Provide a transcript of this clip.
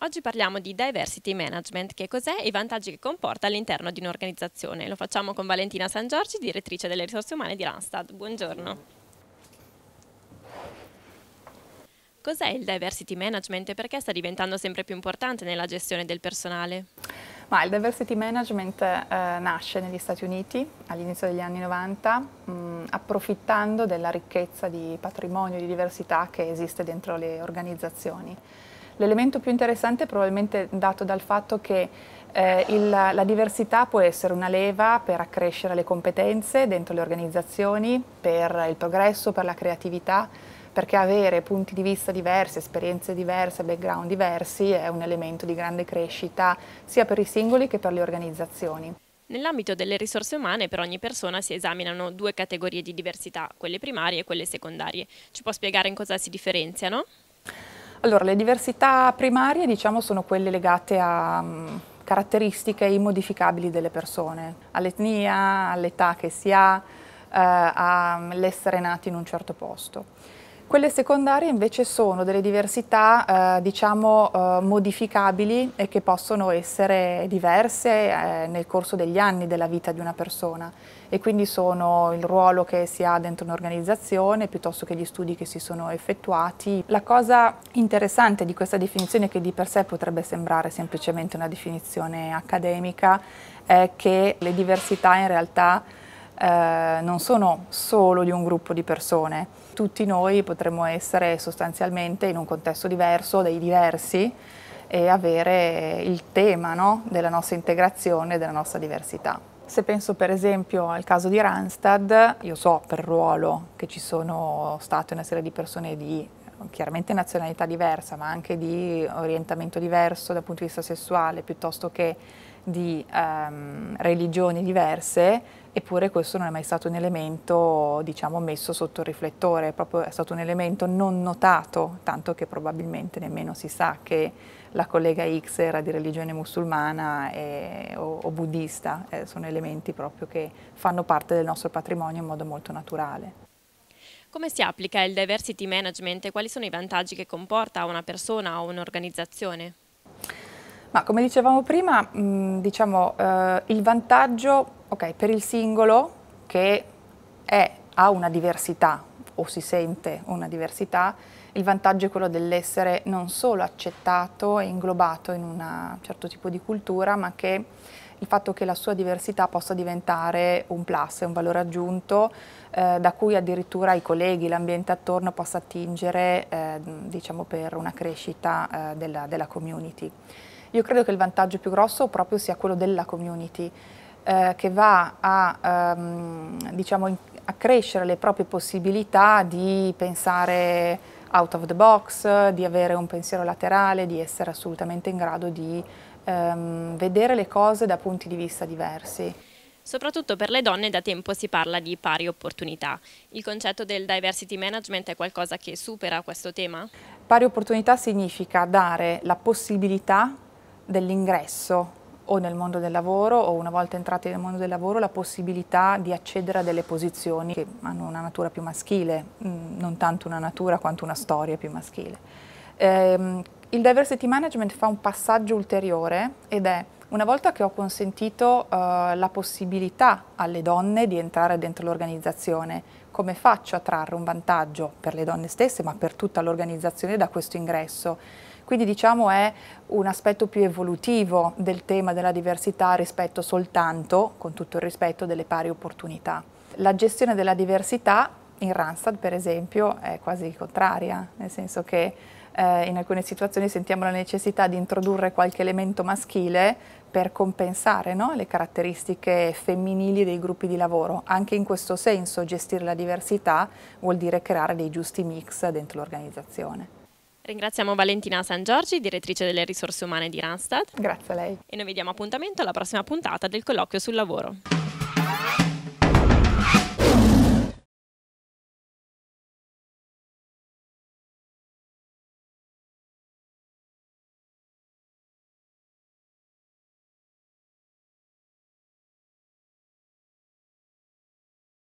Oggi parliamo di diversity management, che cos'è e i vantaggi che comporta all'interno di un'organizzazione. Lo facciamo con Valentina San Giorgi, direttrice delle risorse umane di Randstad. Buongiorno. Cos'è il diversity management e perché sta diventando sempre più importante nella gestione del personale? Ma il diversity management eh, nasce negli Stati Uniti all'inizio degli anni 90, mh, approfittando della ricchezza di patrimonio di diversità che esiste dentro le organizzazioni. L'elemento più interessante è probabilmente dato dal fatto che eh, il, la diversità può essere una leva per accrescere le competenze dentro le organizzazioni, per il progresso, per la creatività, perché avere punti di vista diversi, esperienze diverse, background diversi è un elemento di grande crescita sia per i singoli che per le organizzazioni. Nell'ambito delle risorse umane per ogni persona si esaminano due categorie di diversità, quelle primarie e quelle secondarie. Ci può spiegare in cosa si differenziano? Allora, le diversità primarie diciamo, sono quelle legate a um, caratteristiche immodificabili delle persone, all'etnia, all'età che si ha, eh, all'essere mm, nati in un certo posto. Quelle secondarie invece sono delle diversità eh, diciamo eh, modificabili e che possono essere diverse eh, nel corso degli anni della vita di una persona e quindi sono il ruolo che si ha dentro un'organizzazione piuttosto che gli studi che si sono effettuati. La cosa interessante di questa definizione che di per sé potrebbe sembrare semplicemente una definizione accademica è che le diversità in realtà eh, non sono solo di un gruppo di persone. Tutti noi potremmo essere sostanzialmente in un contesto diverso, dei diversi, e avere il tema no? della nostra integrazione, della nostra diversità. Se penso per esempio al caso di Randstad, io so per ruolo che ci sono state una serie di persone di chiaramente nazionalità diversa, ma anche di orientamento diverso dal punto di vista sessuale, piuttosto che di ehm, religioni diverse, eppure questo non è mai stato un elemento diciamo, messo sotto il riflettore, è proprio stato un elemento non notato, tanto che probabilmente nemmeno si sa che la collega X era di religione musulmana e, eh, o, o, buddista, eh, sono elementi proprio che fanno parte del nostro patrimonio in modo molto naturale. Come si applica il diversity management e quali sono i vantaggi che comporta a una persona o un'organizzazione? Ma come dicevamo prima, diciamo, eh, il vantaggio ok, per il singolo che è, ha una diversità o si sente una diversità, il vantaggio è quello dell'essere non solo accettato e inglobato in un certo tipo di cultura, ma che il fatto che la sua diversità possa diventare un plus, un valore aggiunto eh, da cui addirittura i colleghi, l'ambiente attorno possa attingere eh, diciamo per una crescita eh, della, della community. Io credo che il vantaggio più grosso proprio sia quello della community, eh, che va a, ehm, diciamo, accrescere le proprie possibilità di pensare out of the box, di avere un pensiero laterale, di essere assolutamente in grado di ehm, vedere le cose da punti di vista diversi. Soprattutto per le donne da tempo si parla di pari opportunità. Il concetto del diversity management è qualcosa che supera questo tema? Pari opportunità significa dare la possibilità dell'ingresso o nel mondo del lavoro o una volta entrati nel mondo del lavoro la possibilità di accedere a delle posizioni che hanno una natura più maschile, mm, non tanto una natura quanto una storia più maschile. Ehm, il diversity management fa un passaggio ulteriore ed è una volta che ho consentito eh, la possibilità alle donne di entrare dentro l'organizzazione, come faccio a trarre un vantaggio per le donne stesse ma per tutta l'organizzazione da questo ingresso? Quindi diciamo è un aspetto più evolutivo del tema della diversità rispetto soltanto, con tutto il rispetto, delle pari opportunità. La gestione della diversità in Randstad, per esempio, è quasi contraria, nel senso che eh, in alcune situazioni sentiamo la necessità di introdurre qualche elemento maschile per compensare no? le caratteristiche femminili dei gruppi di lavoro. Anche in questo senso gestire la diversità vuol dire creare dei giusti mix dentro l'organizzazione. Ringraziamo Valentina San Giorgi, direttrice delle risorse umane di Randstad. Grazie a lei. E noi vi diamo appuntamento alla prossima puntata del colloquio sul lavoro.